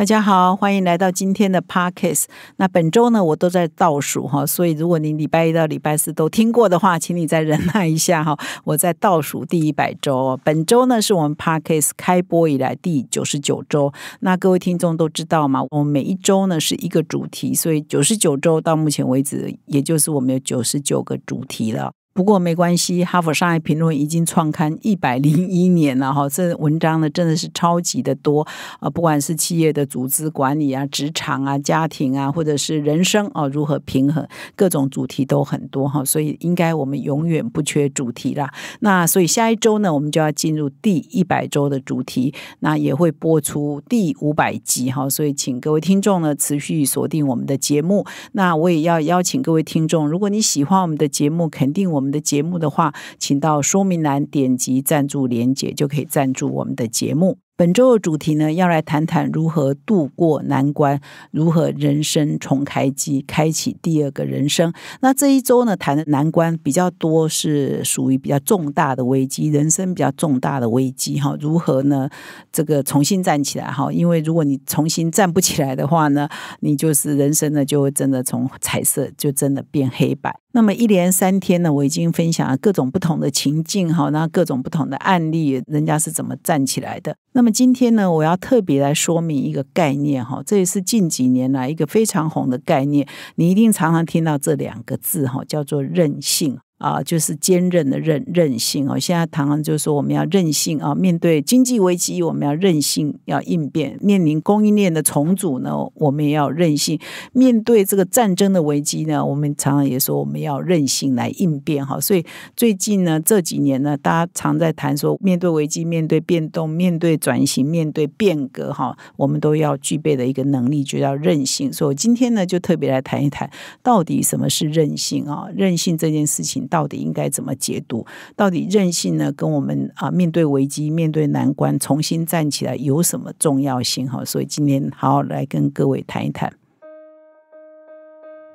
大家好，欢迎来到今天的 p a r k c a s 那本周呢，我都在倒数哈，所以如果你礼拜一到礼拜四都听过的话，请你再忍耐一下哈，我在倒数第一百周。本周呢，是我们 p a r k c a s 开播以来第九十九周。那各位听众都知道嘛，我们每一周呢是一个主题，所以九十九周到目前为止，也就是我们有九十九个主题了。不过没关系，哈佛商业评论已经创刊一百零一年了哈，这文章呢真的是超级的多啊，不管是企业的组织管理啊、职场啊、家庭啊，或者是人生啊如何平衡，各种主题都很多哈，所以应该我们永远不缺主题啦。那所以下一周呢，我们就要进入第一百周的主题，那也会播出第五百集哈，所以请各位听众呢持续锁定我们的节目。那我也要邀请各位听众，如果你喜欢我们的节目，肯定我们。的节目的话，请到说明栏点击赞助链接就可以赞助我们的节目。本周的主题呢，要来谈谈如何度过难关，如何人生重开机，开启第二个人生。那这一周呢，谈的难关比较多，是属于比较重大的危机，人生比较重大的危机哈。如何呢？这个重新站起来哈，因为如果你重新站不起来的话呢，你就是人生呢，就会真的从彩色就真的变黑白。那么一连三天呢，我已经分享了各种不同的情境哈，那各种不同的案例，人家是怎么站起来的。那么今天呢，我要特别来说明一个概念哈，这也是近几年来一个非常红的概念，你一定常常听到这两个字哈，叫做韧性。啊，就是坚韧的韧韧性哦。现在常常就说我们要韧性啊，面对经济危机，我们要韧性，要应变；面临供应链的重组呢，我们也要韧性；面对这个战争的危机呢，我们常常也说我们要韧性来应变哈。所以最近呢，这几年呢，大家常在谈说，面对危机、面对变动、面对转型、面对变革哈，我们都要具备的一个能力，就叫韧性。所以今天呢，就特别来谈一谈，到底什么是韧性啊？韧性这件事情。到底应该怎么解读？到底韧性呢？跟我们啊面对危机、面对难关、重新站起来有什么重要性？哈，所以今天好好来跟各位谈一谈。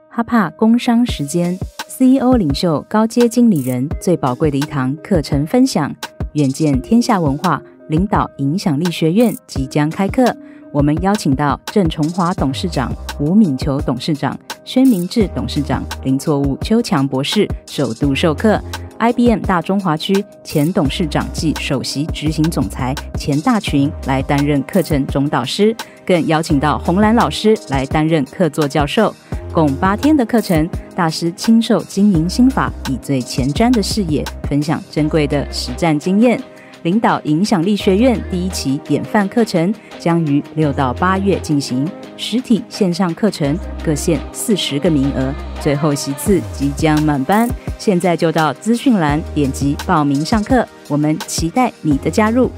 哈帕工商时间 CEO 领袖高阶经理人最宝贵的一堂课程分享，远见天下文化领导影响力学院即将开课，我们邀请到郑崇华董事长、吴敏球董事长。宣明志董事长林错误、邱强博士首度授课，IBM 大中华区前董事长暨首席执行总裁钱大群来担任课程总导师，更邀请到红蓝老师来担任客座教授。共八天的课程，大师亲授经营心法，以最前瞻的视野分享珍贵的实战经验。领导影响力学院第一期典范课程将于六到八月进行。实体线上课程各限四十个名额，最后席次即将满班，现在就到资讯栏点击报名上课，我们期待你的加入。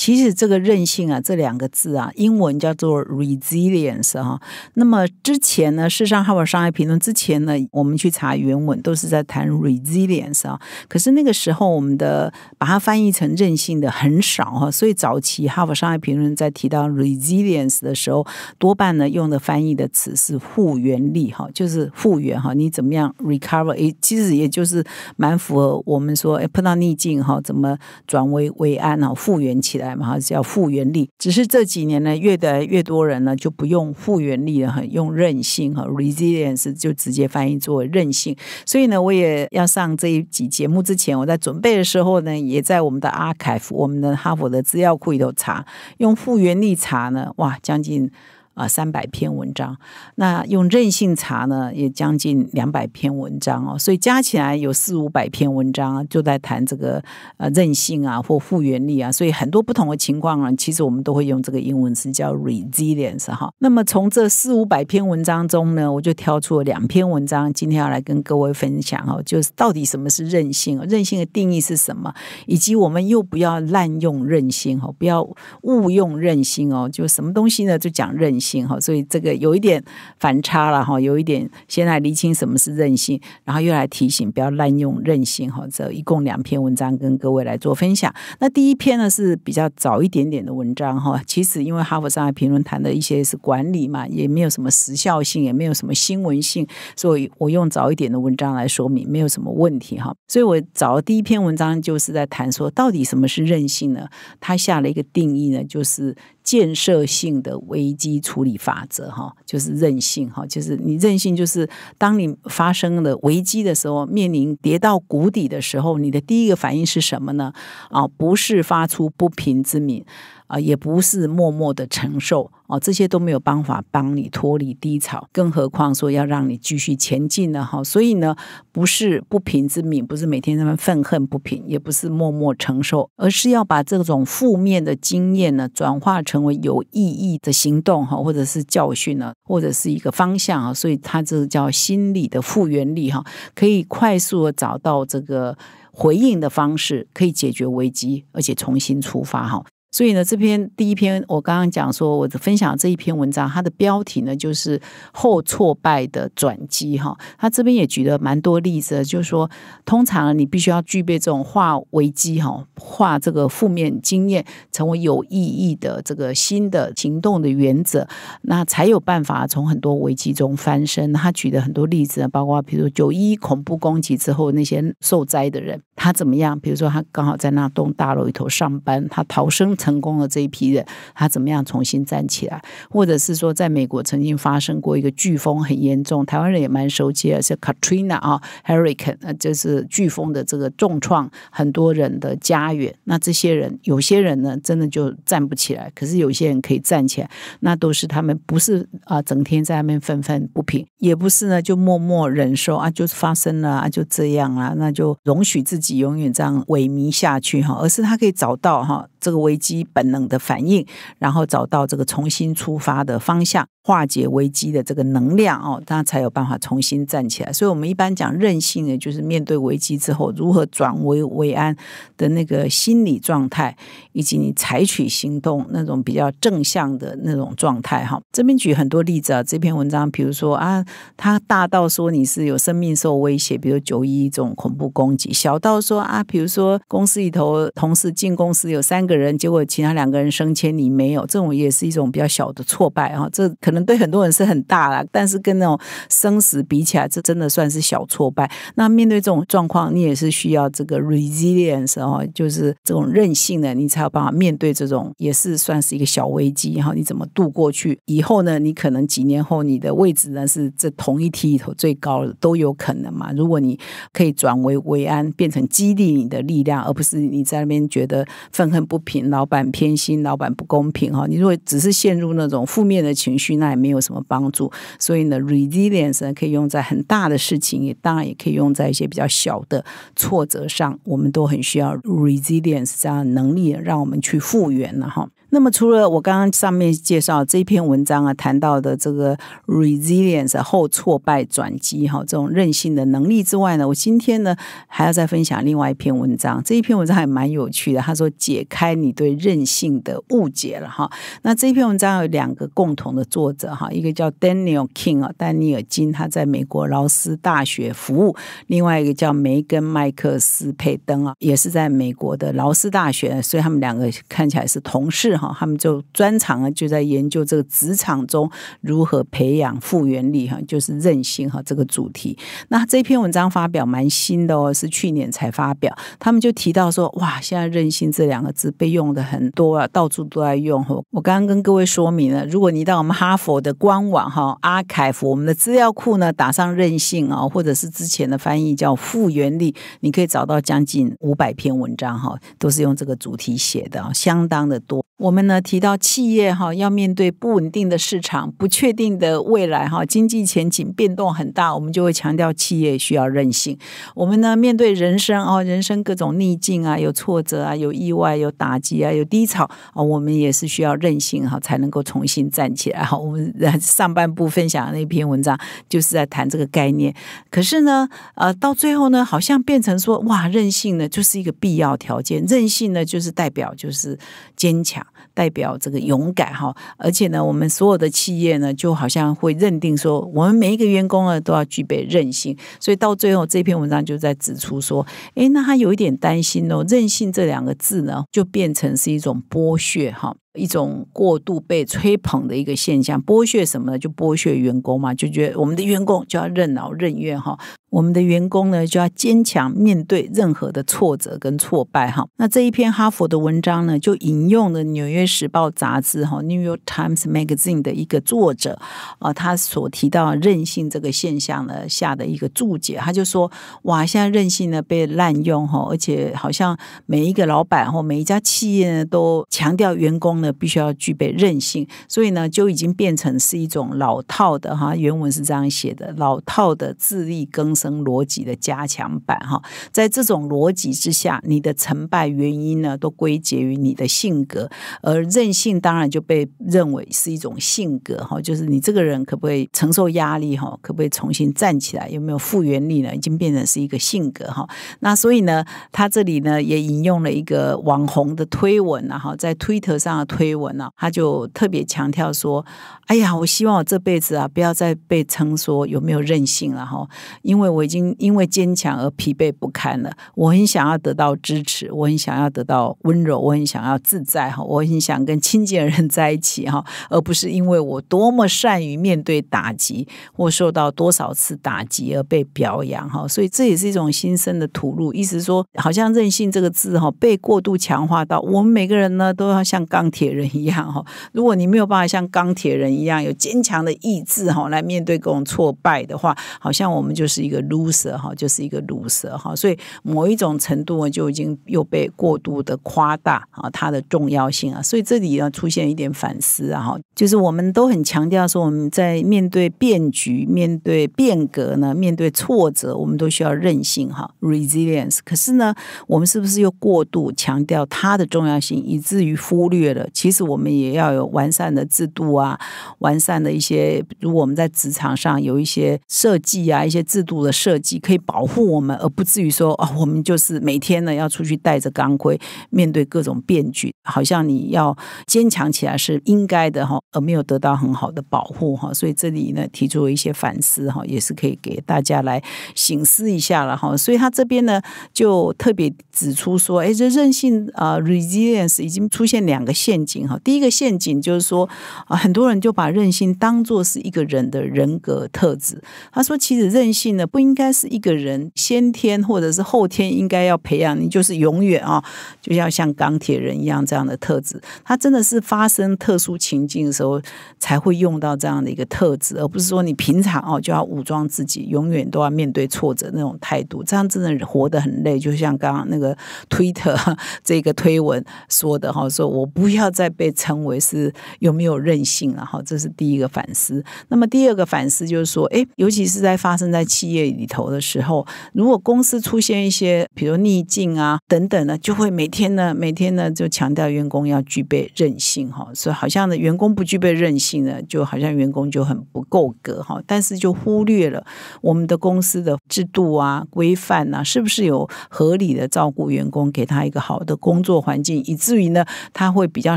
其实这个韧性啊，这两个字啊，英文叫做 resilience 哈。那么之前呢，事实上《哈佛商业评论》之前呢，我们去查原文都是在谈 resilience 啊。可是那个时候，我们的把它翻译成“韧性”的很少哈。所以早期《哈佛商业评论》在提到 resilience 的时候，多半呢用的翻译的词是“复原力”哈，就是复原哈，你怎么样 recover？哎，其实也就是蛮符合我们说，哎，碰到逆境哈，怎么转危为安啊，复原起来。然后叫复原力，只是这几年呢，越来越多人呢就不用复原力了，很用韧性哈 （resilience） 就直接翻译作韧性。所以呢，我也要上这一集节目之前，我在准备的时候呢，也在我们的阿凯、我们的哈佛的资料库里头查，用复原力查呢，哇，将近。啊，三百篇文章，那用韧性查呢，也将近两百篇文章哦，所以加起来有四五百篇文章，就在谈这个呃韧性啊或复原力啊，所以很多不同的情况啊，其实我们都会用这个英文词叫 resilience 哈。那么从这四五百篇文章中呢，我就挑出了两篇文章，今天要来跟各位分享哦，就是到底什么是韧性，韧性的定义是什么，以及我们又不要滥用韧性哦，不要误用韧性哦，就什么东西呢，就讲韧。性哈，所以这个有一点反差了哈，有一点先来厘清什么是任性，然后又来提醒不要滥用任性哈。这一共两篇文章跟各位来做分享。那第一篇呢是比较早一点点的文章哈，其实因为哈佛商业评论谈的一些是管理嘛，也没有什么时效性，也没有什么新闻性，所以我用早一点的文章来说明，没有什么问题哈。所以我找的第一篇文章就是在谈说到底什么是任性呢？他下了一个定义呢，就是。建设性的危机处理法则，哈，就是任性，哈，就是你任性，就是当你发生了危机的时候，面临跌到谷底的时候，你的第一个反应是什么呢？啊，不是发出不平之鸣。啊，也不是默默的承受啊，这些都没有办法帮你脱离低潮，更何况说要让你继续前进呢？哈。所以呢，不是不平之鸣，不是每天那么愤恨不平，也不是默默承受，而是要把这种负面的经验呢，转化成为有意义的行动哈，或者是教训呢，或者是一个方向啊。所以它这个叫心理的复原力哈，可以快速的找到这个回应的方式，可以解决危机，而且重新出发哈。所以呢，这篇第一篇我刚刚讲说，我分享这一篇文章，它的标题呢就是“后挫败的转机”哈。他这边也举了蛮多例子，就是说，通常你必须要具备这种化危机哈，化这个负面经验成为有意义的这个新的行动的原则，那才有办法从很多危机中翻身。他举的很多例子，包括比如九一恐怖攻击之后那些受灾的人。他怎么样？比如说，他刚好在那栋大楼里头上班，他逃生成功了。这一批人，他怎么样重新站起来？或者是说，在美国曾经发生过一个飓风，很严重，台湾人也蛮熟悉，是 Katrina 啊，Hurricane 啊，是飓风的这个重创，很多人的家园。那这些人，有些人呢，真的就站不起来；可是有些人可以站起来，那都是他们不是啊，整天在那边愤愤不平，也不是呢，就默默忍受啊，就是发生了啊，就这样啊，那就容许自己。永远这样萎靡下去哈，而是他可以找到哈。这个危机本能的反应，然后找到这个重新出发的方向，化解危机的这个能量哦，他才有办法重新站起来。所以，我们一般讲韧性呢，就是面对危机之后如何转危为安的那个心理状态，以及你采取行动那种比较正向的那种状态哈。这边举很多例子啊，这篇文章，比如说啊，它大到说你是有生命受威胁，比如九一这种恐怖攻击；小到说啊，比如说公司里头同事进公司有三。个人结果，其他两个人升迁，你没有，这种也是一种比较小的挫败啊。这可能对很多人是很大了，但是跟那种生死比起来，这真的算是小挫败。那面对这种状况，你也是需要这个 resilience 哦，就是这种韧性的，你才有办法面对这种也是算是一个小危机。哈。你怎么度过去？以后呢，你可能几年后你的位置呢是这同一梯里头最高的都有可能嘛。如果你可以转危为安，变成激励你的力量，而不是你在那边觉得愤恨不。平老板偏心，老板不公平哈。你如果只是陷入那种负面的情绪，那也没有什么帮助。所以呢，resilience 可以用在很大的事情，也当然也可以用在一些比较小的挫折上。我们都很需要 resilience 这样的能力，让我们去复原了哈。那么除了我刚刚上面介绍这一篇文章啊谈到的这个 resilience 后挫败转机哈这种韧性的能力之外呢，我今天呢还要再分享另外一篇文章。这一篇文章还蛮有趣的，他说解开你对韧性的误解了哈。那这一篇文章有两个共同的作者哈，一个叫 Daniel King 啊，丹尼尔金，他在美国劳斯大学服务；另外一个叫梅根麦克斯佩登啊，也是在美国的劳斯大学，所以他们两个看起来是同事。好，他们就专长啊，就在研究这个职场中如何培养复原力，哈，就是韧性哈这个主题。那这篇文章发表蛮新的哦，是去年才发表。他们就提到说，哇，现在韧性这两个字被用的很多啊，到处都在用。哈，我刚刚跟各位说明了，如果你到我们哈佛的官网哈，阿凯夫我们的资料库呢，打上韧性啊，或者是之前的翻译叫复原力，你可以找到将近五百篇文章哈，都是用这个主题写的，相当的多。我们呢提到企业哈要面对不稳定的市场、不确定的未来哈经济前景变动很大，我们就会强调企业需要韧性。我们呢面对人生哦人生各种逆境啊有挫折啊有意外有打击啊有低潮啊我们也是需要韧性哈才能够重新站起来哈。我们 上半部分享那篇文章就是在谈这个概念，可是呢呃到最后呢好像变成说哇韧性呢就是一个必要条件，韧性呢就是代表就是坚强。代表这个勇敢哈，而且呢，我们所有的企业呢，就好像会认定说，我们每一个员工呢都要具备韧性。所以到最后，这篇文章就在指出说，哎，那他有一点担心哦，韧性这两个字呢，就变成是一种剥削哈。一种过度被吹捧的一个现象，剥削什么呢？就剥削员工嘛，就觉得我们的员工就要任劳任怨哈，我们的员工呢就要坚强面对任何的挫折跟挫败哈。那这一篇哈佛的文章呢，就引用了《纽约时报》杂志哈《New York Times Magazine》的一个作者啊，他所提到任性这个现象呢下的一个注解，他就说：哇，现在任性呢被滥用哈，而且好像每一个老板或每一家企业呢都强调员工。那必须要具备韧性，所以呢，就已经变成是一种老套的哈。原文是这样写的：老套的自力更生逻辑的加强版哈。在这种逻辑之下，你的成败原因呢，都归结于你的性格，而韧性当然就被认为是一种性格哈。就是你这个人可不可以承受压力哈？可不可以重新站起来？有没有复原力呢？已经变成是一个性格哈。那所以呢，他这里呢也引用了一个网红的推文啊哈，在推特上。推文啊，他就特别强调说：“哎呀，我希望我这辈子啊，不要再被称说有没有任性了哈，因为我已经因为坚强而疲惫不堪了。我很想要得到支持，我很想要得到温柔，我很想要自在哈，我很想跟亲近的人在一起哈，而不是因为我多么善于面对打击或受到多少次打击而被表扬哈。所以这也是一种心声的吐露，意思说，好像任性这个字哈，被过度强化到我们每个人呢，都要像钢铁。”铁人一样哈，如果你没有办法像钢铁人一样有坚强的意志哈，来面对各种挫败的话，好像我们就是一个 loser 哈，就是一个 loser 哈。所以某一种程度就已经又被过度的夸大啊，它的重要性啊。所以这里要出现一点反思啊哈，就是我们都很强调说，我们在面对变局、面对变革呢，面对挫折，我们都需要韧性哈 （resilience）。可是呢，我们是不是又过度强调它的重要性，以至于忽略了？其实我们也要有完善的制度啊，完善的一些，如果我们在职场上有一些设计啊，一些制度的设计，可以保护我们，而不至于说啊，我们就是每天呢要出去戴着钢盔，面对各种变局，好像你要坚强起来是应该的哈，而没有得到很好的保护哈，所以这里呢提出了一些反思哈，也是可以给大家来醒思一下了哈。所以他这边呢就特别指出说，哎，这韧性啊，resilience 已经出现两个线。陷阱哈，第一个陷阱就是说，啊，很多人就把任性当做是一个人的人格特质。他说，其实任性呢，不应该是一个人先天或者是后天应该要培养，你就是永远啊，就要像钢铁人一样这样的特质。他真的是发生特殊情境的时候才会用到这样的一个特质，而不是说你平常哦就要武装自己，永远都要面对挫折那种态度。这样真的活得很累。就像刚刚那个 Twitter 这个推文说的哈，说我不要。在被称为是有没有韧性，了哈，这是第一个反思。那么第二个反思就是说，哎，尤其是在发生在企业里头的时候，如果公司出现一些比如逆境啊等等呢，就会每天呢，每天呢就强调员工要具备韧性，哈，所以好像呢员工不具备韧性呢，就好像员工就很不够格，哈。但是就忽略了我们的公司的制度啊、规范啊，是不是有合理的照顾员工，给他一个好的工作环境，以至于呢他会比较。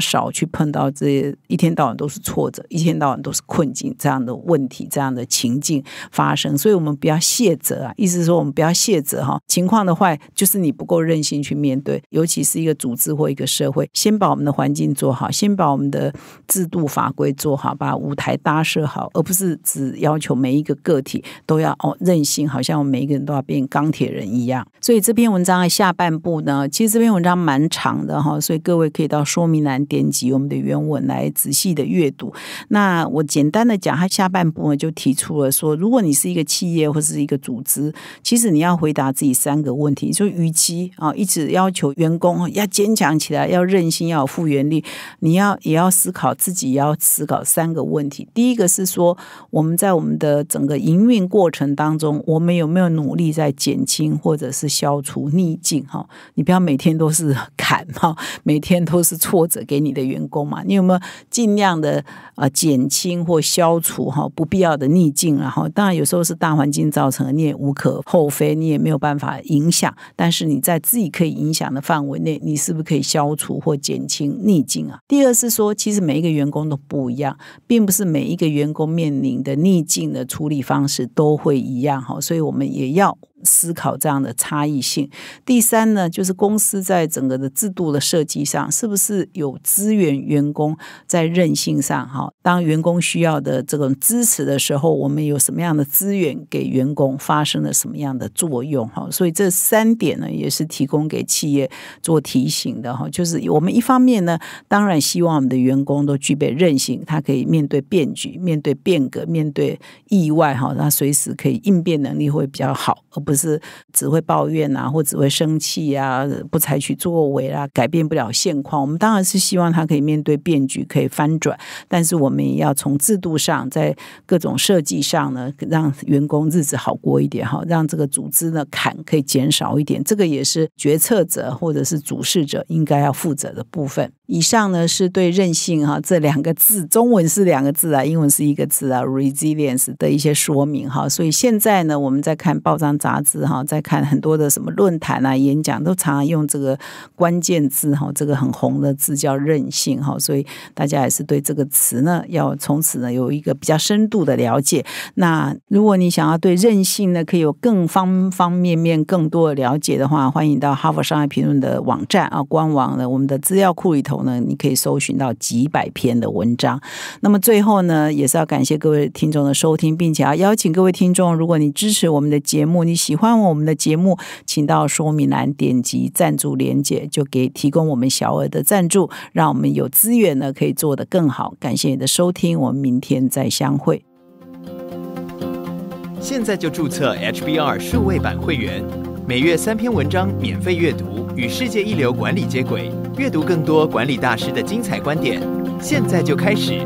少去碰到这一天到晚都是挫折，一天到晚都是困境，这样的问题，这样的情境发生，所以我们不要卸责啊！意思是说，我们不要卸责哈。情况的坏，就是你不够任性去面对。尤其是一个组织或一个社会，先把我们的环境做好，先把我们的制度法规做好，把舞台搭设好，而不是只要求每一个个体都要哦任性，好像我们每一个人都要变钢铁人一样。所以这篇文章的下半部呢，其实这篇文章蛮长的哈，所以各位可以到说明栏。点击我们的原文来仔细的阅读。那我简单的讲，他下半部分就提出了说，如果你是一个企业或是一个组织，其实你要回答自己三个问题。就与其啊，一直要求员工要坚强起来，要韧性，要有复原力。你要也要思考自己，要思考三个问题。第一个是说，我们在我们的整个营运过程当中，我们有没有努力在减轻或者是消除逆境？哈，你不要每天都是砍哈，每天都是挫折。给你的员工嘛，你有没有尽量的啊减轻或消除哈不必要的逆境？然后当然有时候是大环境造成的，你也无可厚非，你也没有办法影响。但是你在自己可以影响的范围内，你是不是可以消除或减轻逆境啊？第二是说，其实每一个员工都不一样，并不是每一个员工面临的逆境的处理方式都会一样哈。所以我们也要。思考这样的差异性。第三呢，就是公司在整个的制度的设计上，是不是有资源员工在韧性上？哈，当员工需要的这种支持的时候，我们有什么样的资源给员工？发生了什么样的作用？哈，所以这三点呢，也是提供给企业做提醒的。哈，就是我们一方面呢，当然希望我们的员工都具备韧性，他可以面对变局、面对变革、面对意外。哈，他随时可以应变能力会比较好，而不。只是只会抱怨啊，或只会生气啊，不采取作为啊，改变不了现况。我们当然是希望他可以面对变局，可以翻转。但是我们也要从制度上，在各种设计上呢，让员工日子好过一点哈，让这个组织的坎可以减少一点。这个也是决策者或者是主事者应该要负责的部分。以上呢是对“韧性”哈这两个字，中文是两个字啊，英文是一个字啊，resilience 的一些说明哈。所以现在呢，我们在看报章杂志哈，在看很多的什么论坛啊、演讲，都常用这个关键字哈，这个很红的字叫“韧性”哈。所以大家也是对这个词呢，要从此呢有一个比较深度的了解。那如果你想要对“韧性”呢，可以有更方方面面、更多的了解的话，欢迎到《哈佛商业评论》的网站啊，官网的我们的资料库里头。呢，你可以搜寻到几百篇的文章。那么最后呢，也是要感谢各位听众的收听，并且要邀请各位听众，如果你支持我们的节目，你喜欢我们的节目，请到说明栏点击赞助连结，就给提供我们小额的赞助，让我们有资源呢可以做得更好。感谢你的收听，我们明天再相会。现在就注册 HBR 数位版会员。每月三篇文章免费阅读，与世界一流管理接轨，阅读更多管理大师的精彩观点，现在就开始。